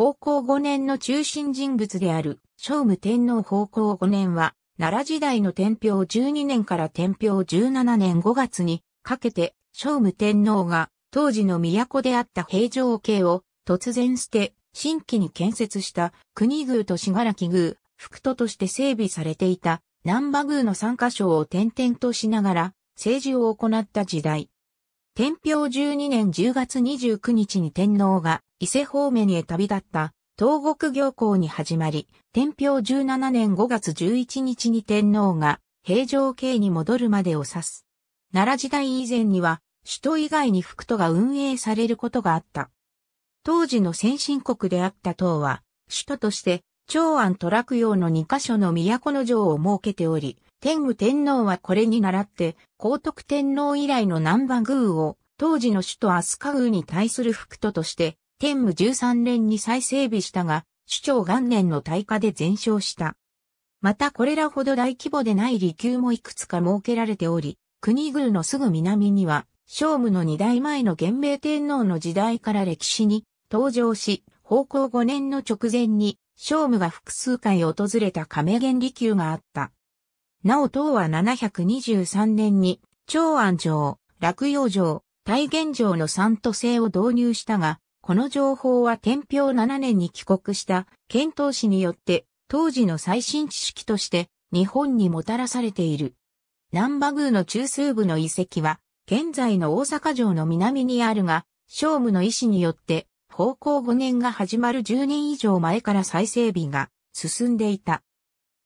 宝光5年の中心人物である、聖武天皇宝光5年は、奈良時代の天平12年から天平17年5月にかけて、聖武天皇が当時の都であった平城家を突然捨て、新規に建設した国宮と信楽宮、福都として整備されていた南波宮の3カ所を転々としながら政治を行った時代。天平12年10月29日に天皇が伊勢方面へ旅立った東国行行に始まり、天平17年5月11日に天皇が平城京に戻るまでを指す。奈良時代以前には、首都以外に福都が運営されることがあった。当時の先進国であった党は、首都として、長安と洛陽の2カ所の都の城を設けており、天武天皇はこれに倣って、皇徳天皇以来の南蛮宮を、当時の首都飛鳥宮に対する福都として、天武13年に再整備したが、首長元年の大火で全焼した。またこれらほど大規模でない離宮もいくつか設けられており、国宮のすぐ南には、聖武の二代前の元明天皇の時代から歴史に登場し、奉公五年の直前に、聖武が複数回訪れた亀源離宮があった。なお唐は723年に、長安城、洛陽城、大元城の三都制を導入したが、この情報は天平7年に帰国した遣唐使によって当時の最新知識として日本にもたらされている。南波宮の中枢部の遺跡は現在の大阪城の南にあるが、聖武の意志によって方向5年が始まる10年以上前から再整備が進んでいた。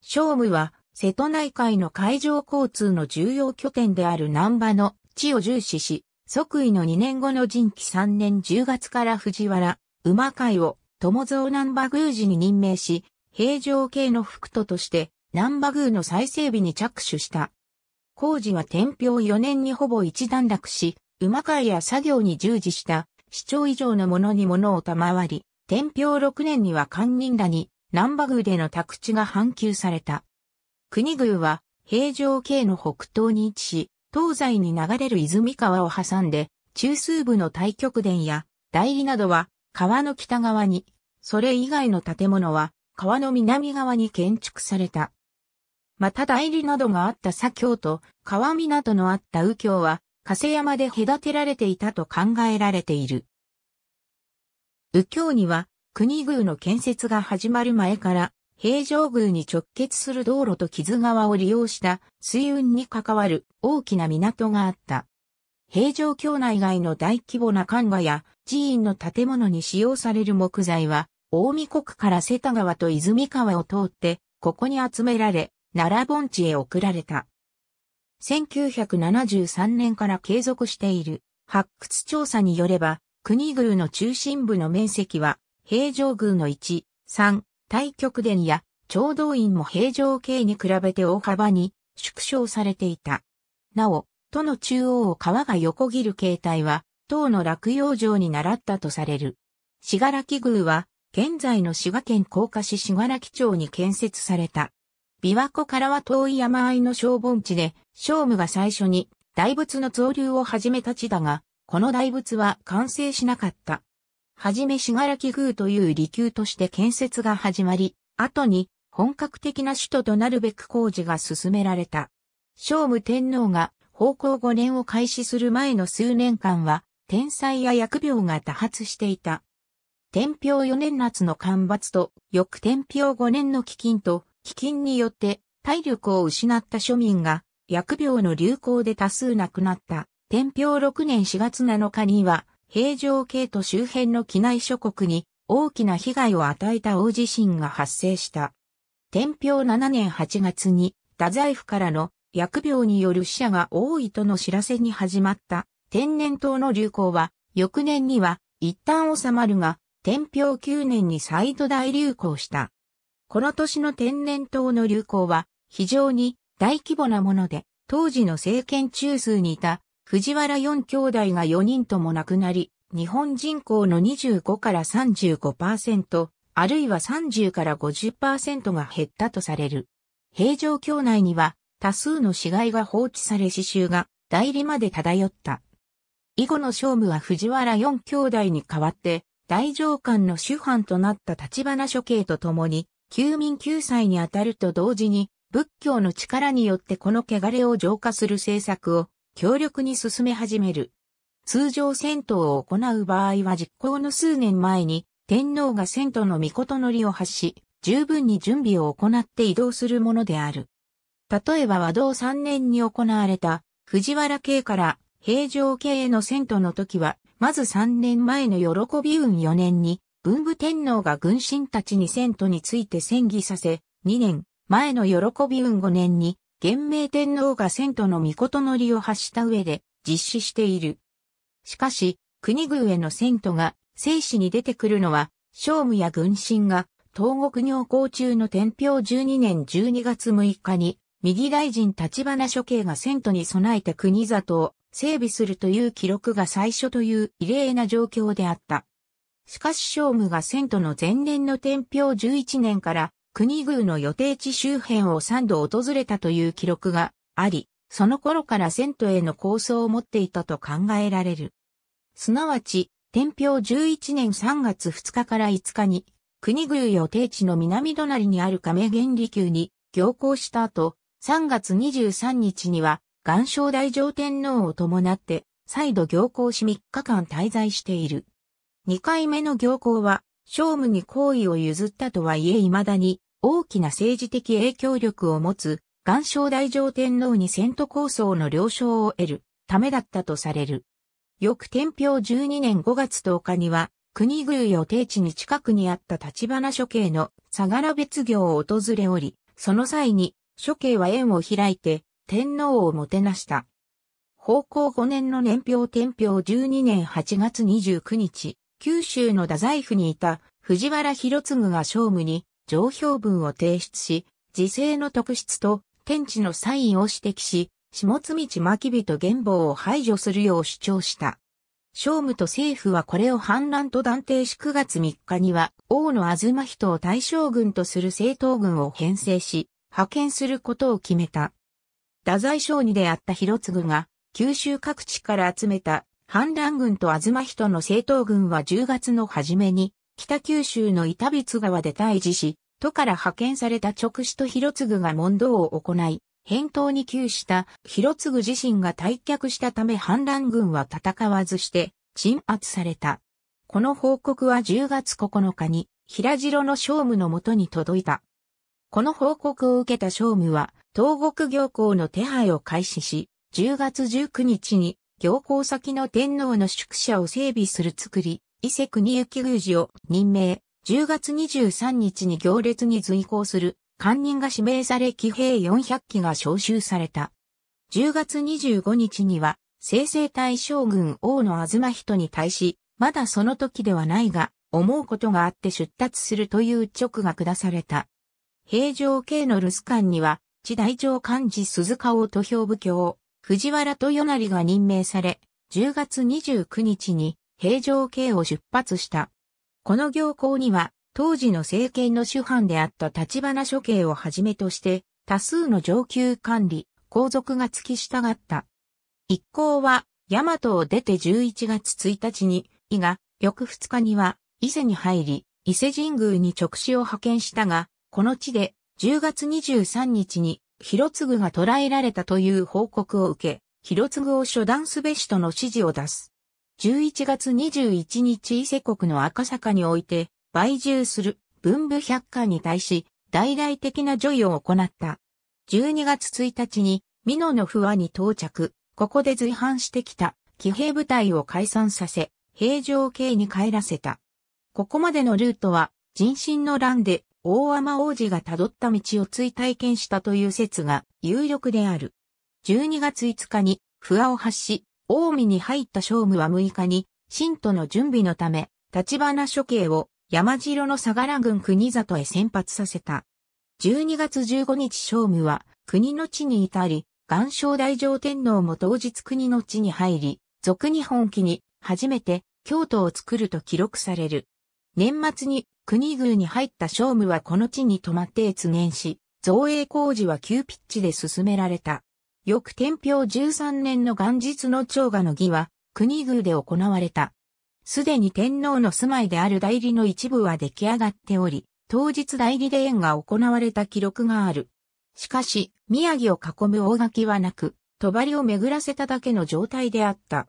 聖武は瀬戸内海の海上交通の重要拠点である南波の地を重視し、即位の2年後の人期3年10月から藤原、馬会を友蔵南馬宮寺に任命し、平城系の副都として南馬宮の再整備に着手した。工事は天平4年にほぼ一段落し、馬会や作業に従事した市長以上の者に物を賜り、天平6年には官人らに南馬宮での宅地が反休された。国宮は平城系の北東に位置し、東西に流れる泉川を挟んで、中枢部の太極殿や代理などは川の北側に、それ以外の建物は川の南側に建築された。また代理などがあった左京と川港のあった右京は、加山で隔てられていたと考えられている。右京には、国宮の建設が始まる前から、平城宮に直結する道路と木津川を利用した水運に関わる大きな港があった。平城京内外の大規模な看護や寺院の建物に使用される木材は、大見国から瀬田川と泉川を通って、ここに集められ、奈良盆地へ送られた。1973年から継続している発掘調査によれば、国宮の中心部の面積は、平城宮の1、3、太極殿や調道院も平城形に比べて大幅に縮小されていた。なお、都の中央を川が横切る形態は、唐の落葉城に習ったとされる。信楽宮は、現在の滋賀県甲賀市信楽町に建設された。琵琶湖からは遠い山あいの小盆地で、聖武が最初に大仏の造立を始めた地だが、この大仏は完成しなかった。はじめしがらき宮という離宮として建設が始まり、後に本格的な首都となるべく工事が進められた。聖武天皇が奉公5年を開始する前の数年間は、天災や疫病が多発していた。天平4年夏の干ばつと、翌天平5年の飢饉と、飢饉によって体力を失った庶民が、疫病の流行で多数亡くなった。天平6年4月7日には、平城系と周辺の機内諸国に大きな被害を与えた大地震が発生した。天平7年8月に、太宰府からの疫病による死者が多いとの知らせに始まった天然痘の流行は、翌年には一旦収まるが、天平9年に再度大流行した。この年の天然痘の流行は非常に大規模なもので、当時の政権中枢にいた藤原四兄弟が4人とも亡くなり、日本人口の25から35%、あるいは30から50%が減ったとされる。平城京内には多数の死骸が放置され死臭が代理まで漂った。以後の聖武は藤原四兄弟に代わって大上官の主犯となった立花処刑とともに、休民救済にあたると同時に、仏教の力によってこの汚れを浄化する政策を強力に進め始める。通常戦闘を行う場合は実行の数年前に天皇が戦闘の御のりを発し、十分に準備を行って移動するものである。例えば和道3年に行われた藤原系から平城系への戦闘の時は、まず3年前の喜び運4年に文武天皇が軍神たちに戦闘について戦議させ、2年前の喜び運5年に元明天皇が遷都の御事の利を発した上で実施している。しかし、国軍への遷都が生死に出てくるのは、聖武や軍神が東国行幸中の天平12年12月6日に、右大臣立花処刑が遷都に備えて国里を整備するという記録が最初という異例な状況であった。しかし聖武が遷都の前年の天平11年から国宮の予定地周辺を3度訪れたという記録があり、その頃から遷都への構想を持っていたと考えられる。すなわち、天平11年3月2日から5日に、国宮予定地の南隣にある亀源利宮に行行した後、3月23日には、岩礁大上天皇を伴って、再度行行し3日間滞在している。2回目の行行は、商務に好意を譲ったとはいえ未だに大きな政治的影響力を持つ岩礁大乗天皇に遷都構想の了承を得るためだったとされる。翌天平12年5月10日には国宮予定地に近くにあった立花処刑の相良別業を訪れおり、その際に処刑は縁を開いて天皇をもてなした。方向5年の年表天平12年8月29日、九州の太宰府にいた藤原博次が商務に上評文を提出し、時勢の特質と天地のサインを指摘し、下津道牧人元謀を排除するよう主張した。商務と政府はこれを反乱と断定し9月3日には、王の東人を大将軍とする政党軍を編成し、派遣することを決めた。太宰省にであった広次が、九州各地から集めた反乱軍と東人の政党軍は10月の初めに、北九州の板櫃川で退治し、都から派遣された直使と広次が問答を行い、返答に窮した広次自身が退却したため反乱軍は戦わずして鎮圧された。この報告は10月9日に平城の商務のもとに届いた。この報告を受けた商務は東国行幸の手配を開始し、10月19日に行幸先の天皇の宿舎を整備する作り、伊勢国行宮司を任命、10月23日に行列に随行する、官人が指名され騎兵400機が召集された。10月25日には、生成大将軍王の東人に対し、まだその時ではないが、思うことがあって出立するという直が下された。平城系の留守官には、地大長幹事鈴鹿を土俵部教、藤原豊成が任命され、10月29日に平城京を出発した。この行行には、当時の政権の主犯であった立花処刑をはじめとして、多数の上級管理、皇族が付き従った。一行は、大和を出て11月1日に、伊が、翌2日には、伊勢に入り、伊勢神宮に直使を派遣したが、この地で、10月23日に、広次が捕らえられたという報告を受け、広次を処断すべしとの指示を出す。11月21日伊勢国の赤坂において、売住する文部百科に対し、大々的な助与を行った。12月1日に、美濃の不和に到着、ここで随伴してきた騎兵部隊を解散させ、平城系に帰らせた。ここまでのルートは、人心の乱で大天王子が辿った道を追体験したという説が有力である。12月5日に不破を発し、大海に入った聖武は6日に、神徒の準備のため、立花処刑を山城の相良郡国里へ先発させた。12月15日聖武は国の地に至り、岩礁大乗天皇も当日国の地に入り、俗日本気に初めて京都を作ると記録される。年末に国宮に入った商務はこの地に泊まって越年し、造営工事は急ピッチで進められた。翌天平13年の元日の長賀の儀は、国宮で行われた。すでに天皇の住まいである代理の一部は出来上がっており、当日代理で縁が行われた記録がある。しかし、宮城を囲む大垣はなく、帳を巡らせただけの状態であった。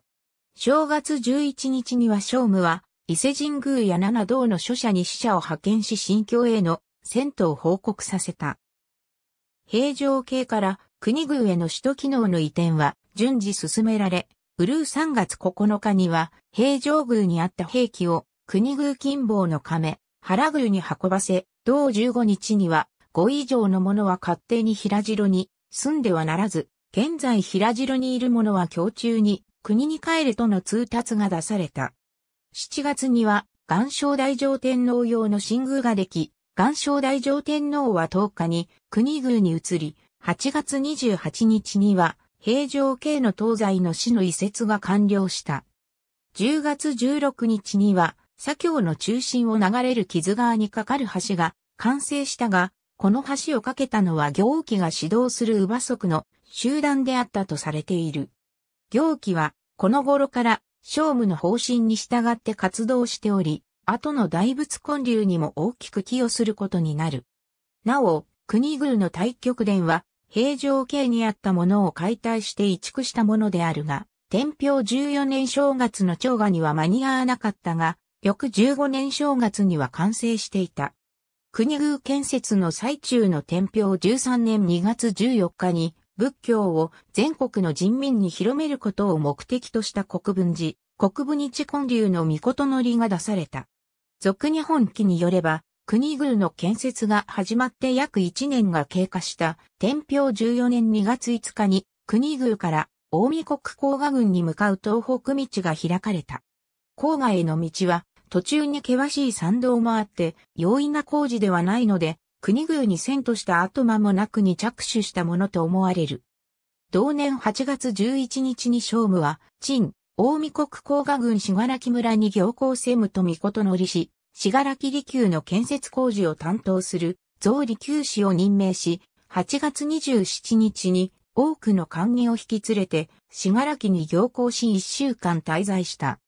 正月11日には聖武は、伊勢神宮や七道の諸者に使者を派遣し新教への戦闘を報告させた。平城系から国宮への首都機能の移転は順次進められ、ウルー3月9日には平城宮にあった兵器を国宮金棒の亀、原宮に運ばせ、同15日には5以上の者は勝手に平城に住んではならず、現在平城にいる者は今日中に国に帰れとの通達が出された。7月には、岩礁大乗天皇用の新宮ができ、岩礁大乗天皇は10日に国宮に移り、8月28日には、平城京の東西の市の移設が完了した。10月16日には、左京の中心を流れる木津川に架かる橋が完成したが、この橋を架けたのは行基が指導する馬足の集団であったとされている。行基は、この頃から商務の方針に従って活動しており、後の大仏建立にも大きく寄与することになる。なお、国宮の大極殿は、平城系にあったものを解体して移築したものであるが、天平14年正月の長賀には間に合わなかったが、翌15年正月には完成していた。国宮建設の最中の天平13年2月14日に、仏教を全国の人民に広めることを目的とした国分寺、国分日根流の御事のりが出された。俗日本記によれば、国宮の建設が始まって約1年が経過した天平14年2月5日に国宮から大見国甲賀郡に向かう東北道が開かれた。郊外への道は途中に険しい山道もあって容易な工事ではないので国々に遷都した後間もなくに着手したものと思われる。同年8月11日に聖武は、陳、大見国甲賀郡しがらき村に行幸政務と御事のり氏、しがらき利休の建設工事を担当する、増利休氏を任命し、8月27日に多くの官迎を引き連れて、しがらきに行幸し1週間滞在した。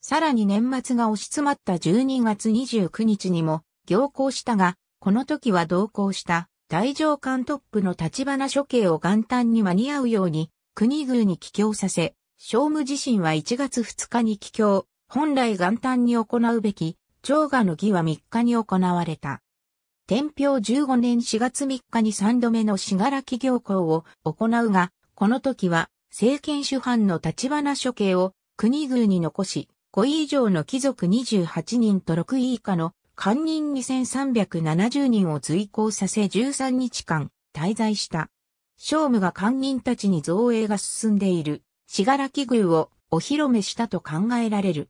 さらに年末が押し詰まった12月29日にも、行幸したが、この時は同行した大上官トップの立花処刑を元旦に間に合うように、国々に帰郷させ、商務自身は1月2日に帰郷、本来元旦に行うべき、長賀の儀は3日に行われた。天平15年4月3日に3度目の死柄木行行を行うが、この時は政権主犯の立花処刑を国々に残し、5位以上の貴族28人と6位以下の官人2370人を随行させ13日間滞在した。聖武が官人たちに造営が進んでいる、死柄木宮をお披露目したと考えられる。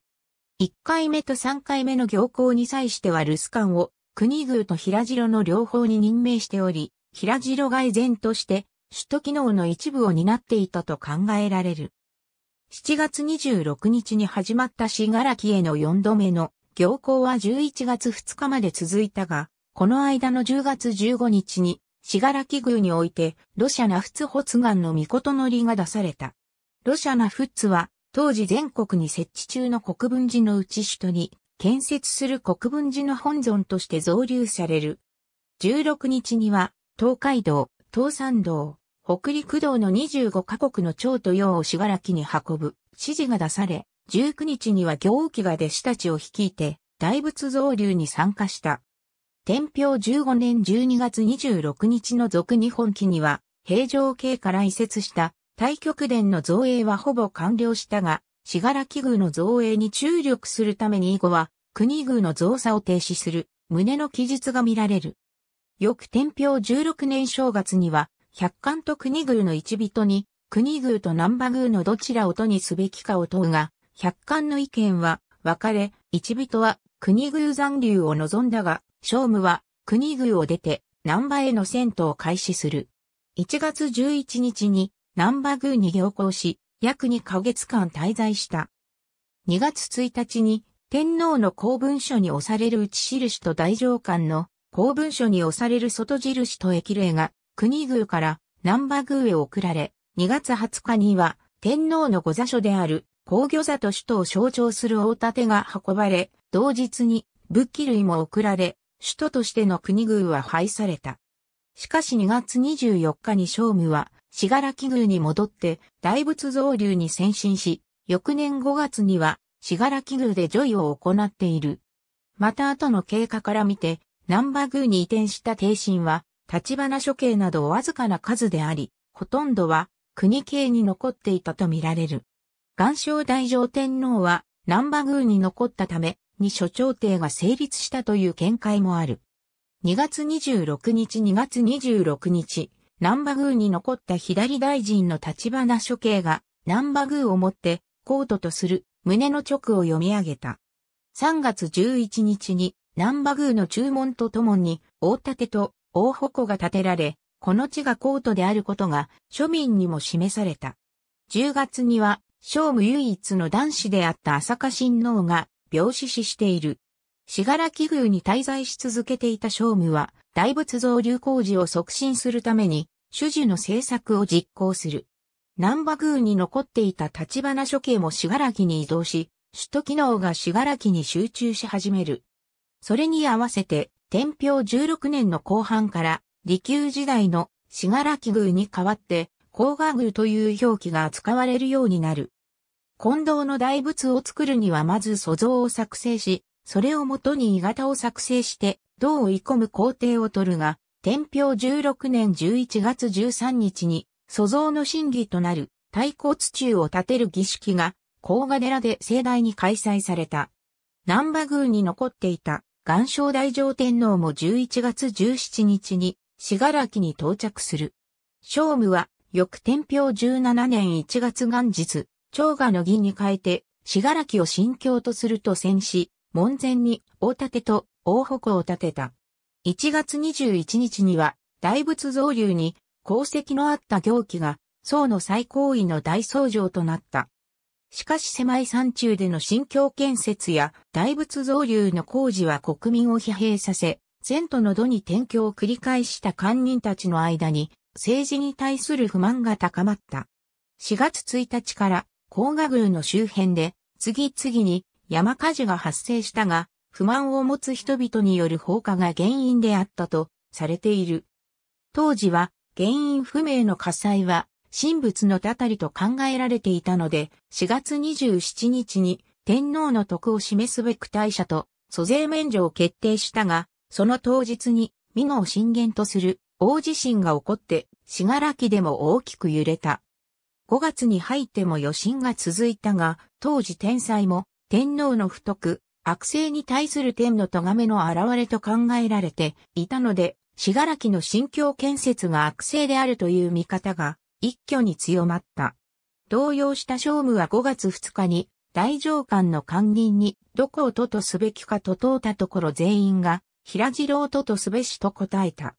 1回目と3回目の行行に際しては留守官を国宮と平城の両方に任命しており、平城外前然として首都機能の一部を担っていたと考えられる。7月26日に始まった死柄木への4度目の行幸は11月2日まで続いたが、この間の10月15日に、しがらき宮において、ロシャナフツ発願の御事のりが出された。ロシャナフツは、当時全国に設置中の国分寺のうち首都に、建設する国分寺の本尊として増流される。16日には、東海道、東山道、北陸道の25カ国の町と洋をしがらきに運ぶ指示が出され、19日には行基が弟子たちを率いて大仏造流に参加した。天平15年12月26日の俗日本記には、平城京から移設した太極殿の造営はほぼ完了したが、死柄木宮の造営に注力するために以後は、国宮の造作を停止する、胸の記述が見られる。翌天平16年正月には、百官と国宮の一人に、国宮と南波宮のどちらを都にすべきかを問うが、百貫の意見は分かれ、一人は国宮残留を望んだが、聖武は国宮を出て南波への戦闘を開始する。1月11日に南波宮に行行し、約2ヶ月間滞在した。2月1日に天皇の公文書に押される内印と大上官の公文書に押される外印と駅令が国宮から南波宮へ送られ、2月20日には天皇の御座所である防御座と首都を象徴する大盾が運ばれ、同日に武器類も送られ、首都としての国宮は廃された。しかし2月24日に聖武は、死柄木宮に戻って大仏造流に先進し、翌年5月には死柄木宮で除位を行っている。また後の経過から見て、南波宮に移転した帝神は、立花処刑などわずかな数であり、ほとんどは国系に残っていたとみられる。岩礁大上天皇は南波宮に残ったため、に諸朝廷が成立したという見解もある。2月26日2月26日、南波宮に残った左大臣の立花処刑が南波宮をもってコートとする胸の直を読み上げた。3月11日に南波宮の注文とともに大盾と大矛が建てられ、この地がコートであることが庶民にも示された。10月には聖武唯一の男子であった朝香親王が病死死している。死柄木宮に滞在し続けていた聖武は、大仏造流工事を促進するために、主事の政策を実行する。南波宮に残っていた立花処刑も死柄木に移動し、首都機能が死柄木に集中し始める。それに合わせて、天平16年の後半から、利休時代の死柄木宮に代わって、甲賀宮という表記が扱われるようになる。近藤の大仏を作るにはまず素像を作成し、それをもとに鋳型を作成して、銅を鋳込む工程を取るが、天平16年11月13日に、素像の審議となる太鼓土を建てる儀式が、甲賀寺で盛大に開催された。南波宮に残っていた、岩礁大上天皇も11月17日に、死柄木に到着する。聖武は翌天平17年1月元日、長賀の儀に変えて、死柄木を新京とすると戦死、門前に大盾と大矛を立てた。1月21日には、大仏造流に功績のあった行基が、宋の最高位の大僧正となった。しかし狭い山中での新京建設や大仏造流の工事は国民を疲弊させ、前途の土に転居を繰り返した官人たちの間に政治に対する不満が高まった。4月1日から甲賀宮の周辺で次々に山火事が発生したが、不満を持つ人々による放火が原因であったとされている。当時は原因不明の火災は神仏のたたりと考えられていたので、4月27日に天皇の徳を示すべく大社と租税免除を決定したが、その当日に美濃を震源とする大地震が起こって、らきでも大きく揺れた。5月に入っても余震が続いたが、当時天災も、天皇の不徳、悪性に対する天の咎めの現れと考えられていたので、らきの新境建設が悪性であるという見方が、一挙に強まった。動揺した聖武は5月2日に、大上官の官人に、どこをととすべきかと問うたところ全員が、平次郎ととすべしと答えた。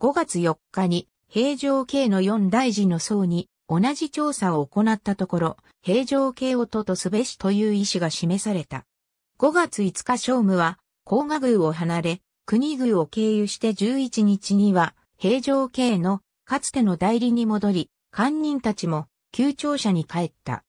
5月4日に平城系の4大寺の僧に同じ調査を行ったところ、平城系音とすべしという意思が示された。5月5日正務は、甲賀宮を離れ、国宮を経由して11日には、平城系のかつての代理に戻り、官人たちも旧庁舎に帰った。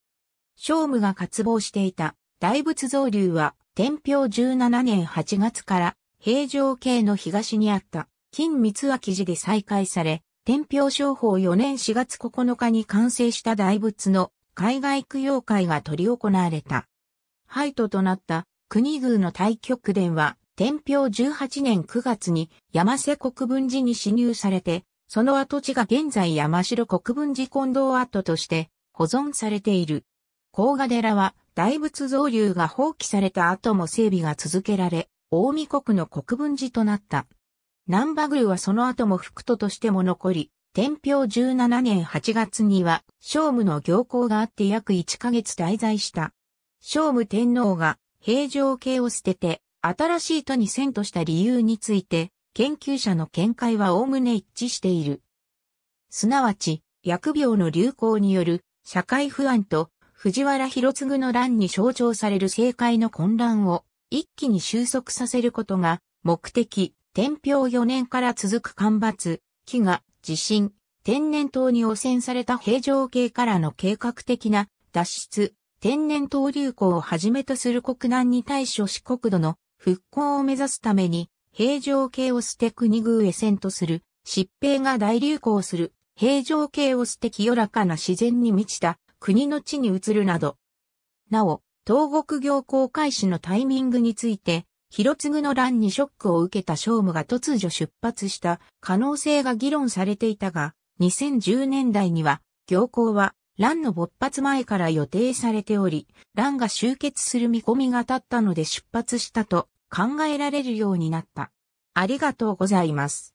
聖武が渇望していた大仏造流は天平17年8月から平城系の東にあった金三明寺で再開され、天平商法4年4月9日に完成した大仏の海外供養会が取り行われた。廃都となった国宮の大極殿は、天平18年9月に山瀬国分寺に侵入されて、その跡地が現在山城国分寺近藤跡として保存されている。甲賀寺は大仏造流が放棄された後も整備が続けられ、大見国の国分寺となった。南波宮はその後も副都としても残り、天平17年8月には、聖武の行幸があって約1ヶ月滞在した。聖武天皇が平城系を捨てて、新しい都に遷都した理由について、研究者の見解は概ね一致している。すなわち、薬病の流行による社会不安と藤原博次の乱に象徴される政界の混乱を一気に収束させることが目的天平4年から続く干ばつ、飢餓、地震、天然痘に汚染された平城系からの計画的な脱出、天然痘流行をはじめとする国難に対処し国土の復興を目指すために、平城系を捨て国宮へ遷とする、疾病が大流行する、平城系を捨て清らかな自然に満ちた国の地に移るなど。なお、東国行航開始のタイミングについて、広継の乱にショックを受けた聖武が突如出発した可能性が議論されていたが、2010年代には、行幸は乱の勃発前から予定されており、乱が終結する見込みが立ったので出発したと考えられるようになった。ありがとうございます。